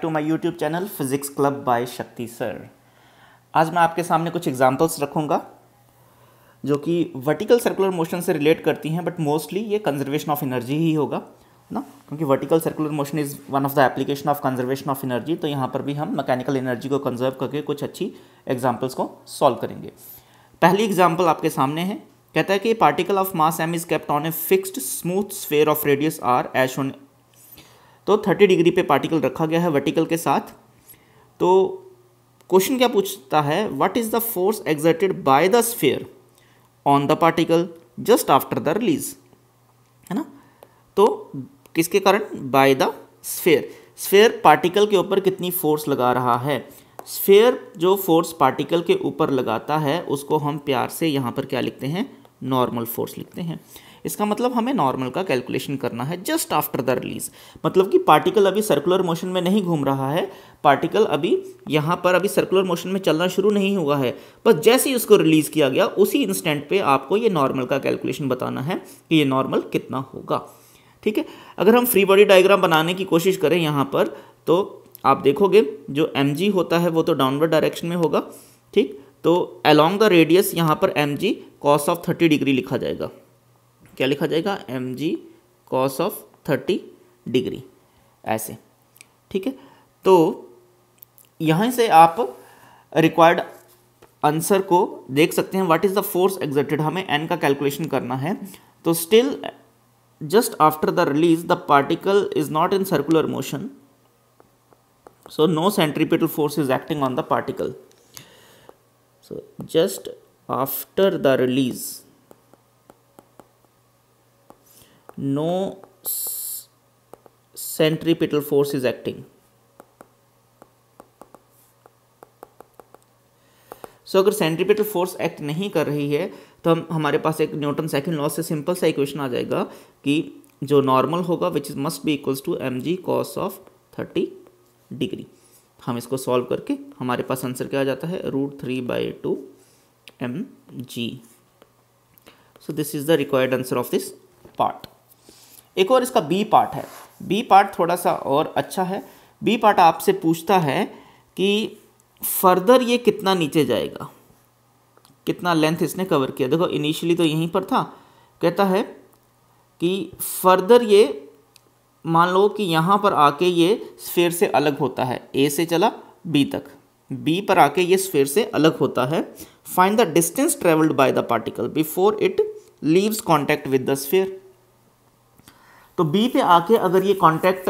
To my YouTube channel physics club by Shakti sir आज मैं आपके सामने कुछ एग्जाम्पल्स रखूंगा जो कि वर्टिकल सर्कुलर मोशन से रिलेट करती हैं बट मोस्टली ये कंजर्वेशन ऑफ एनर्जी ही होगा ना क्योंकि vertical circular motion is one of the application of conservation of energy तो यहाँ पर भी हम मैकेनिकल एनर्जी को कंजर्व करके कुछ अच्छी एग्जाम्पल्स को सॉल्व करेंगे पहली एग्जाम्पल आपके सामने है कहता है कि particle of mass M is kept on a fixed smooth sphere of radius R as on तो थर्टी डिग्री पे पार्टिकल रखा गया है वर्टिकल के साथ तो क्वेश्चन क्या पूछता है what is the force exerted by the sphere on the particle just after the release है ना तो किसके कारण by the sphere sphere particle के ऊपर कितनी फोर्स लगा रहा है स्फेयर जो फोर्स पार्टिकल के ऊपर लगाता है उसको हम प्यार से यहाँ पर क्या लिखते हैं नॉर्मल फोर्स लिखते हैं इसका मतलब हमें नॉर्मल का कैलकुलेशन करना है जस्ट आफ्टर द रिलीज मतलब कि पार्टिकल अभी सर्कुलर मोशन में नहीं घूम रहा है पार्टिकल अभी यहाँ पर अभी सर्कुलर मोशन में चलना शुरू नहीं हुआ है बस जैसे ही उसको रिलीज़ किया गया उसी इंस्टेंट पे आपको ये नॉर्मल का कैलकुलेशन बताना है कि ये नॉर्मल कितना होगा ठीक है अगर हम फ्री बॉडी डायग्राम बनाने की कोशिश करें यहाँ पर तो आप देखोगे जो एम होता है वो तो डाउनवर्ड डायरेक्शन में होगा ठीक तो अलॉन्ग द रेडियस यहाँ पर M ji cos of thirty degree लिखा जाएगा क्या लिखा जाएगा M G cos of thirty degree ऐसे ठीक है तो यहाँ से आप रिक्वायर्ड आंसर को देख सकते हैं what is the force exerted हमें एन का कैलकुलेशन करना है तो still just after the release the particle is not in circular motion so no centripetal force is acting on the particle so just after the release no centripetal force is acting so so, अगर centripetal force act नहीं कर रही है तो हम हमारे पास एक न्यूटन सेकंड लॉ से सिंपल सा इक्वेशन आ जाएगा कि जो नॉर्मल होगा which is must be equals to M ji cos of thirty degree हम इसको सॉल्व करके हमारे पास आंसर क्या आ जाता है root three by two M G so this is the required answer of this part एक और इसका बी पार्ट है बी पार्ट थोड़ा सा और अच्छा है बी पार्ट आपसे पूछता है कि फर्दर ये कितना नीचे जाएगा कितना लेंथ इसने कवर किया देखो इनिशियली तो यहीं पर था कहता है कि फर्दर ये मान लो कि यहाँ पर आके ये स्फेयर से अलग होता है ए से चला बी तक बी पर आके ये स्फेयर से अलग होता है find the distance travelled by the particle before it leaves contact with the sphere तो बी पे आके अगर ये कांटेक्ट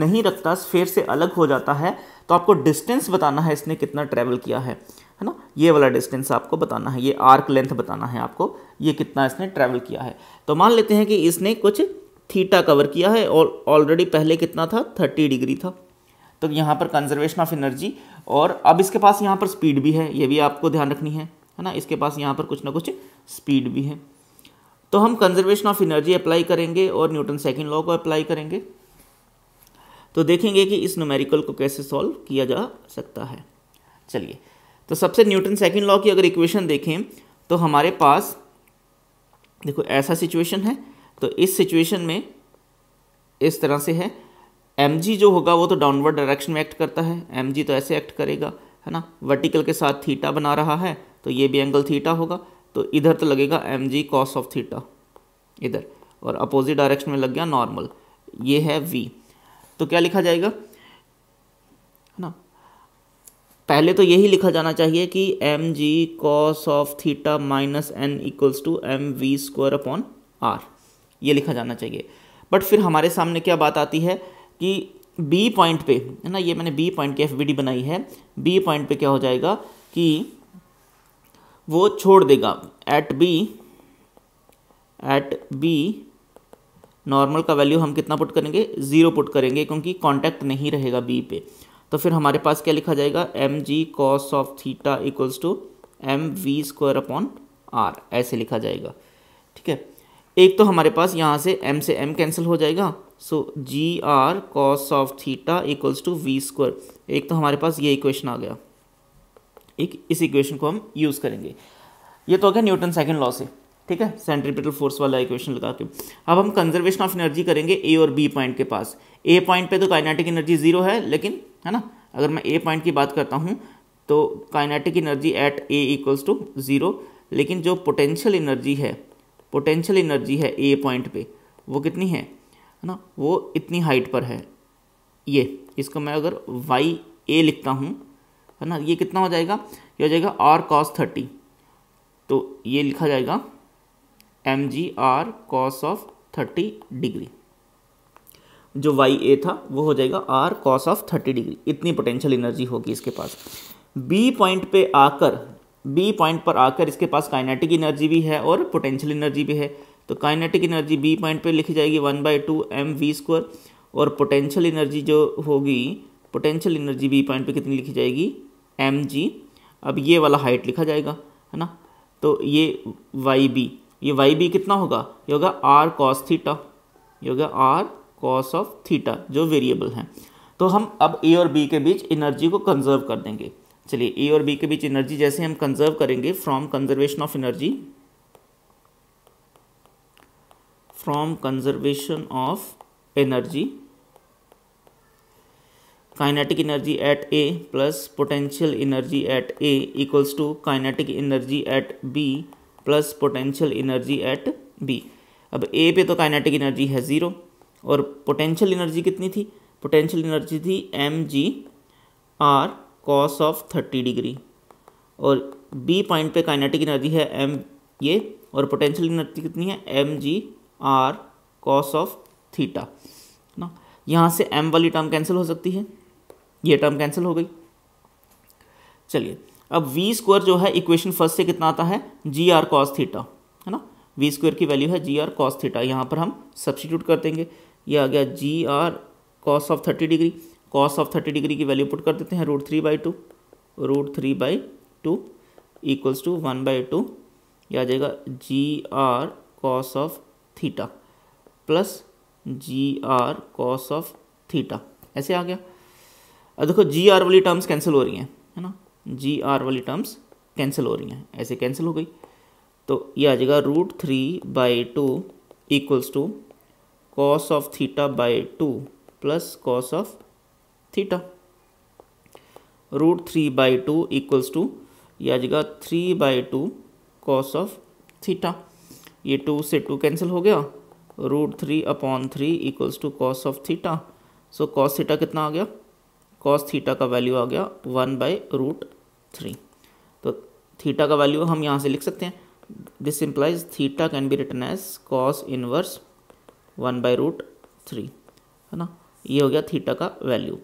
नहीं रखता स्फेयर से अलग हो जाता है तो आपको डिस्टेंस बताना है इसने कितना ट्रैवल किया है है ना ये वाला डिस्टेंस आपको बताना है ये आर्क लेंथ बताना है आपको ये कितना इसने ट्रैवल किया है तो मान लेते हैं कि इसने कुछ थीटा कवर किया है और ऑलरेडी पहले कितना था थर्टी डिग्री था तो यहाँ पर कंजर्वेशन ऑफ एनर्जी और अब इसके पास यहाँ पर स्पीड भी है ये भी आपको ध्यान रखनी है है ना इसके पास यहाँ पर कुछ ना कुछ स्पीड भी है तो हम कंजर्वेशन ऑफ एनर्जी अप्लाई करेंगे और न्यूटन सेकेंड लॉ को अप्लाई करेंगे तो देखेंगे कि इस न्यूमेरिकल को कैसे सॉल्व किया जा सकता है चलिए तो सबसे न्यूटन सेकेंड लॉ की अगर इक्वेशन देखें तो हमारे पास देखो ऐसा सिचुएशन है तो इस सिचुएशन में इस तरह से है एम जो होगा वो तो डाउनवर्ड डायरेक्शन में एक्ट करता है एम तो ऐसे एक्ट करेगा है ना वर्टिकल के साथ थीटा बना रहा है तो ये भी एंगल थीटा होगा तो इधर तो लगेगा M G cos of theta इधर और अपोजिट डायरेक्शन में लग गया नॉर्मल ये है वी तो क्या लिखा जाएगा है ना पहले तो यही लिखा जाना चाहिए कि M ji cos of theta minus N equals to M we square upon R ये लिखा जाना चाहिए बट फिर हमारे सामने क्या बात आती है कि बी पॉइंट पे है ना ये मैंने बी पॉइंट की एफ बनाई है बी पॉइंट पे क्या हो जाएगा कि वो छोड़ देगा at B at B normal का वैल्यू हम कितना पुट करेंगे ज़ीरो पुट करेंगे क्योंकि कांटेक्ट नहीं रहेगा बी पे तो फिर हमारे पास क्या लिखा जाएगा M G cos of theta equals to M we square upon R ऐसे लिखा जाएगा ठीक है एक तो हमारे पास यहाँ से एम से एम कैंसिल हो जाएगा so G are cos of theta equals to we square एक तो हमारे पास ये इक्वेशन आ गया एक इस इक्वेशन को हम यूज़ करेंगे ये तो हो गया न्यूटन सेकेंड लॉ से ठीक है सेंट्रीपिटल फोर्स वाला इक्वेशन लगा के अब हम कंजर्वेशन ऑफ एनर्जी करेंगे ए और बी पॉइंट के पास ए पॉइंट पे तो काइनेटिक एनर्जी जीरो है लेकिन है ना अगर मैं ए पॉइंट की बात करता हूँ तो kinetic energy at A equals to zero लेकिन जो पोटेंशियल एनर्जी है पोटेंशियल एनर्जी है ए पॉइंट पे वो कितनी है है ना वो इतनी हाइट पर है ये इसको मैं अगर वाई ए लिखता हूँ है ना ये कितना हो जाएगा ये हो जाएगा आर कॉस थर्टी तो ये लिखा जाएगा M G are cos of thirty degree जो वाई ए था वो हो जाएगा R cos of thirty degree इतनी पोटेंशियल एनर्जी होगी इसके पास बी पॉइंट पे आकर बी पॉइंट पर आकर इसके पास काइनेटिक एनर्जी भी है और पोटेंशियल एनर्जी भी है तो काइनेटिक एनर्जी बी पॉइंट पे लिखी जाएगी one by two M we square और पोटेंशियल एनर्जी जो होगी पोटेंशियल एनर्जी बी पॉइंट पे कितनी लिखी जाएगी एम जी अब ये वाला हाइट लिखा जाएगा है ना तो ये वाई बी ये वाई बी कितना होगा ये होगा आर कॉस थीटा ये होगा आर कॉस ऑफ थीटा जो वेरिएबल है तो हम अब ए और बी के बीच एनर्जी को कंजर्व कर देंगे चलिए ए और बी के बीच एनर्जी जैसे हम कंजर्व करेंगे from conservation of energy from conservation of energy kinetic energy at A plus potential energy at A equals to kinetic energy at B plus potential energy at B अब A पे तो kinetic energy है zero और potential energy कितनी थी potential energy थी m ji are cos of thirty degree और B point पे काइनेटिक एनर्जी है एम ये और पोटेंशियल एनर्जी कितनी है m ji are cos of theta ना यहाँ से एम वाली टर्म कैंसिल हो सकती है ये टर्म कैंसिल हो गई चलिए अब वी स्क्वायर जो है इक्वेशन फर्स्ट से कितना आता है जी आर कॉस थीटा है ना वी स्क्वायर की वैल्यू है जी आर कॉस थीटा यहाँ पर हम सब्सटीट्यूट कर देंगे ये आ गया g are cos of thirty degree cos of thirty degree की वैल्यू पुट कर देते हैं root three by two root three by two equals to one by two यह आ जाएगा g are cos of theta plus g are cos of theta ऐसे आ गया अब देखो जी आर वाली टर्म्स कैंसिल हो रही हैं है ना जी आर वाली टर्म्स कैंसिल हो रही हैं ऐसे कैंसिल हो गई तो ये आ जाएगा root three by two equals to cos of theta by two plus cos of theta root three by two equals to ये आ जाएगा three by two cos of theta ये टू से टू कैंसिल हो गया root three upon three equals to cos of theta so cos theta कितना आ गया कॉस थीटा का वैल्यू आ गया वन बाय रूट थ्री तो थीटा का वैल्यू हम यहाँ से लिख सकते हैं this implies theta can be written as cos inverse one by root three है ना ये हो गया थीटा का वैल्यू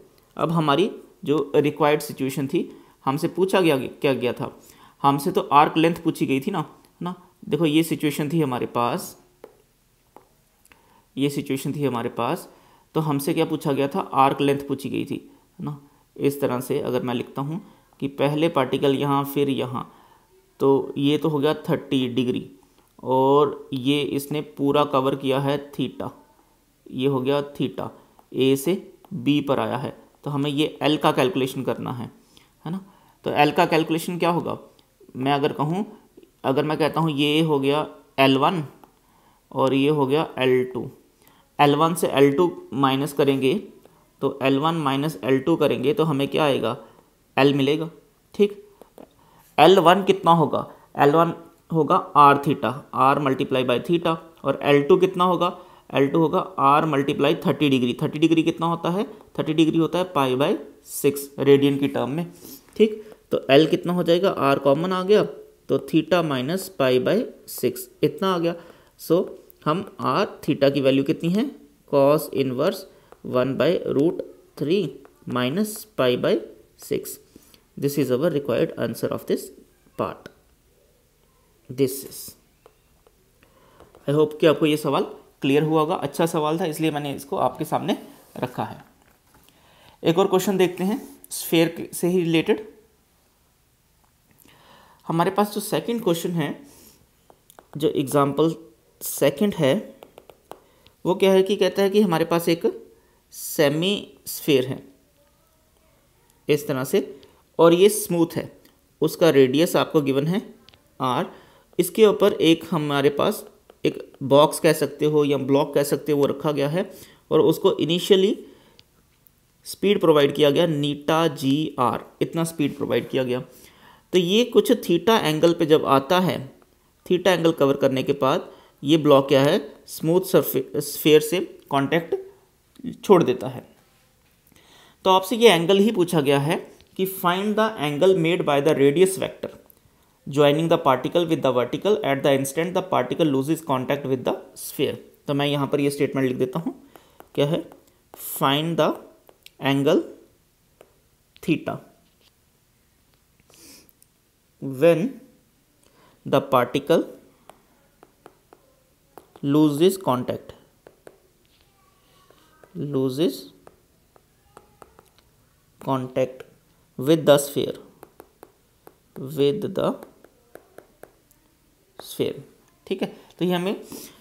अब हमारी जो रिक्वायर्ड सिचुएशन थी हमसे पूछा गया क्या गया था हमसे तो आर्क लेंथ पूछी गई थी ना है ना देखो ये सिचुएशन थी हमारे पास ये सिचुएशन थी हमारे पास तो हमसे क्या पूछा गया था आर्क लेंथ पूछी गई थी है ना इस तरह से अगर मैं लिखता हूँ कि पहले पार्टिकल यहाँ फिर यहाँ तो ये तो हो गया थर्टी डिग्री और ये इसने पूरा कवर किया है थीटा ये हो गया थीटा ए से बी पर आया है तो हमें ये एल का कैलकुलेशन करना है है ना तो एल का कैलकुलेशन क्या होगा मैं अगर कहूँ अगर मैं कहता हूँ ये हो गया एल वन और ये हो गया एल टू एल वन से एल टू माइनस करेंगे तो L one minus L two करेंगे तो हमें क्या आएगा एल मिलेगा ठीक एल वन कितना होगा एल वन होगा r theta r multiply by theta और एल टू कितना होगा एल टू होगा r multiply thirty degree thirty degree कितना होता है थर्टी डिग्री होता है पाई बाई सिक्स रेडियन की टर्म में ठीक तो एल कितना हो जाएगा आर कॉमन आ गया तो theta minus pi by six इतना आ गया सो so, हम आर थीटा की वैल्यू कितनी है cos inverse one by root three minus pi by six this is our required answer of this part this is I hope कि आपको ये सवाल क्लियर हुआ होगा अच्छा सवाल था इसलिए मैंने इसको आपके सामने रखा है एक और क्वेश्चन देखते हैं स्फेयर से ही रिलेटेड हमारे पास जो सेकंड क्वेश्चन है जो एग्जाम्पल सेकंड है वो क्या है कि कहता है कि हमारे पास एक सेमी स्फेयर है इस तरह से और ये स्मूथ है उसका रेडियस आपको गिवन है आर इसके ऊपर एक हमारे पास एक बॉक्स कह सकते हो या ब्लॉक कह सकते हो वो रखा गया है और उसको इनिशियली स्पीड प्रोवाइड किया गया नीटा जी आर इतना स्पीड प्रोवाइड किया गया तो ये कुछ थीटा एंगल पे जब आता है थीटा एंगल कवर करने के बाद ये ब्लॉक क्या है स्मूथ स्फेयर से कांटेक्ट छोड़ देता है तो आपसे ये एंगल ही पूछा गया है कि find the angle made by the radius vector joining the particle with the vertical at the instant the particle loses is contact with the sphere तो मैं यहाँ पर ये स्टेटमेंट लिख देता हूँ क्या है find the angle theta when the particle loses is contact loses contact with the sphere with the sphere ठीक है तो ये हमें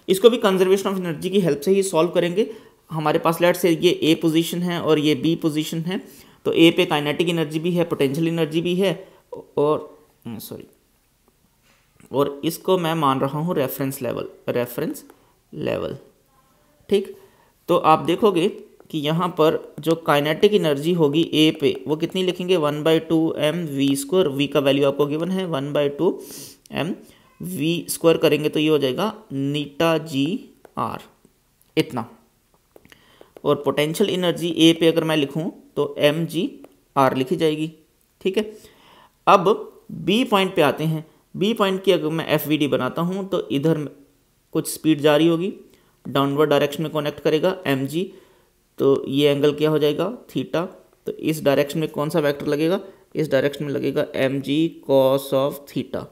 इसको भी कंजर्वेशन ऑफ एनर्जी की हेल्प से ही सॉल्व करेंगे हमारे पास लेट से ये ए पोजीशन है और ये बी पोजीशन है तो ए पे काइनेटिक एनर्जी भी है पोटेंशियल एनर्जी भी है और सॉरी hmm, और इसको मैं मान रहा हूँ रेफरेंस लेवल रेफरेंस लेवल ठीक तो आप देखोगे कि यहाँ पर जो काइनेटिक एनर्जी होगी ए पे वो कितनी लिखेंगे one by two M we square v का वैल्यू आपको गिवन है one by two M we square करेंगे तो ये हो जाएगा नीटा जी आर इतना और पोटेंशियल एनर्जी ए पे अगर मैं लिखूँ तो एम जी आर लिखी जाएगी ठीक है अब बी पॉइंट पे आते हैं बी पॉइंट की अगर मैं एफ वी डी बनाता हूँ तो इधर कुछ स्पीड जारी होगी डाउनवर्ड डायरेक्शन में कनेक्ट करेगा एम तो ये एंगल क्या हो जाएगा थीटा तो इस डायरेक्शन में कौन सा वेक्टर लगेगा इस डायरेक्शन में लगेगा M G cos of theta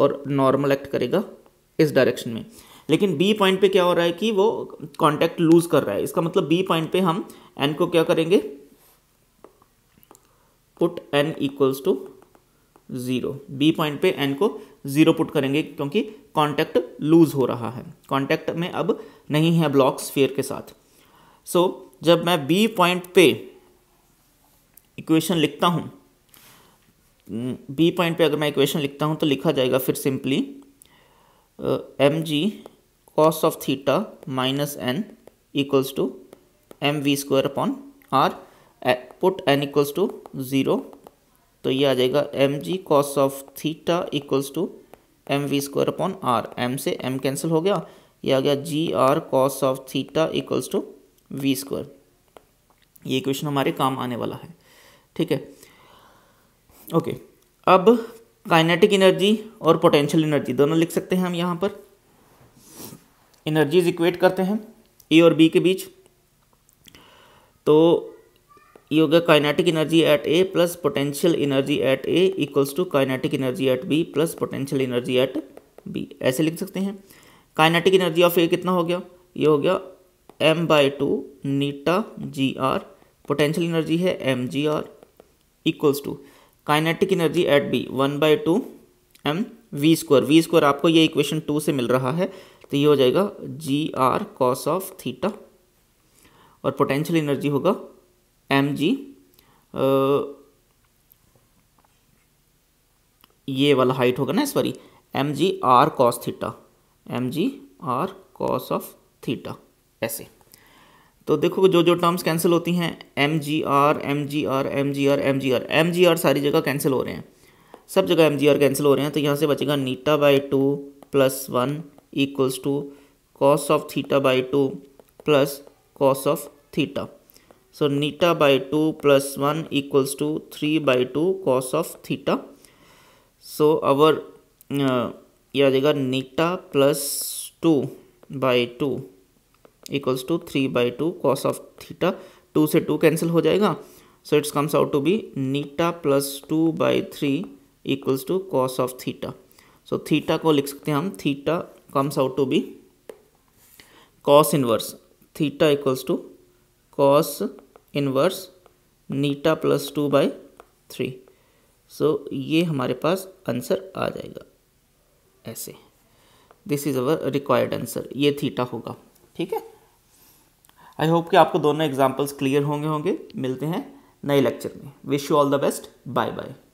और नॉर्मल एक्ट करेगा इस डायरेक्शन में लेकिन बी पॉइंट पे क्या हो रहा है कि वो कांटेक्ट लूज कर रहा है इसका मतलब बी पॉइंट पे हम एन को क्या करेंगे put N equals to zero B point पे एन को ज़ीरो पुट करेंगे क्योंकि कॉन्टैक्ट लूज़ हो रहा है कॉन्टैक्ट में अब नहीं है ब्लॉक स्फेयर के साथ सो so, जब मैं बी पॉइंट पे इक्वेशन लिखता हूँ बी हम्म, पॉइंट पे अगर मैं इक्वेशन लिखता हूँ तो लिखा जाएगा फिर simply m ji cos of theta minus N equals to M we square upon r put N equals to zero तो ये आ जाएगा M G cos of theta equals to M we square upon r m से m cancel हो गया ये आ गया g are cos of theta equals to we square ये क्वेश्चन हमारे काम आने वाला है ठीक है ओके अब काइनेटिक एनर्जी और पोटेंशियल एनर्जी दोनों लिख सकते हैं हम यहाँ पर एनर्जीज इक्वेट करते हैं ए और बी के बीच तो ये हो गया kinetic energy at A plus potential energy at A equals to kinetic energy at B plus potential energy at B ऐसे लिख सकते हैं काइनेटिक एनर्जी ऑफ ए कितना हो गया ये हो गया एम बाई टू नीटा जी आर पोटेंशियल एनर्जी है m ji r equals to kinetic energy at B one by two M we square v square आपको ये इक्वेशन टू से मिल रहा है तो ये हो जाएगा g are cos of theta और पोटेंशियल एनर्जी होगा एम जी ये वाला हाइट होगा ना sorry m ji are cos theta m ji are cos of theta ऐसे तो देखो जो जो टर्म्स कैंसिल होती हैं एम जी आर एम जी आर एम जी आर एम जी आर एम जी आर सारी जगह कैंसिल हो रहे हैं सब जगह एम जी आर कैंसिल हो रहे हैं तो यहाँ से बचेगा नीटा by two plus one equals to cos of theta by two plus cos of theta So नीटा by 2 plus 1 equals to 3 by 2 cos of theta. So our uh, आ जाएगा नीटा plus two by two equals to three by two cos of theta two से two cancel हो जाएगा so it's comes out to be नीटा plus two by three equals to cos of theta so theta को लिख सकते हैं हम theta comes out to be cos inverse theta equals to cos inverse नीटा plus two by three so ये हमारे पास आंसर आ जाएगा ऐसे this is our required answer ये थीटा होगा ठीक है आई होप कि आपको दोनों एग्जाम्पल्स क्लियर होंगे होंगे मिलते हैं नए लेक्चर में wish you all the best bye bye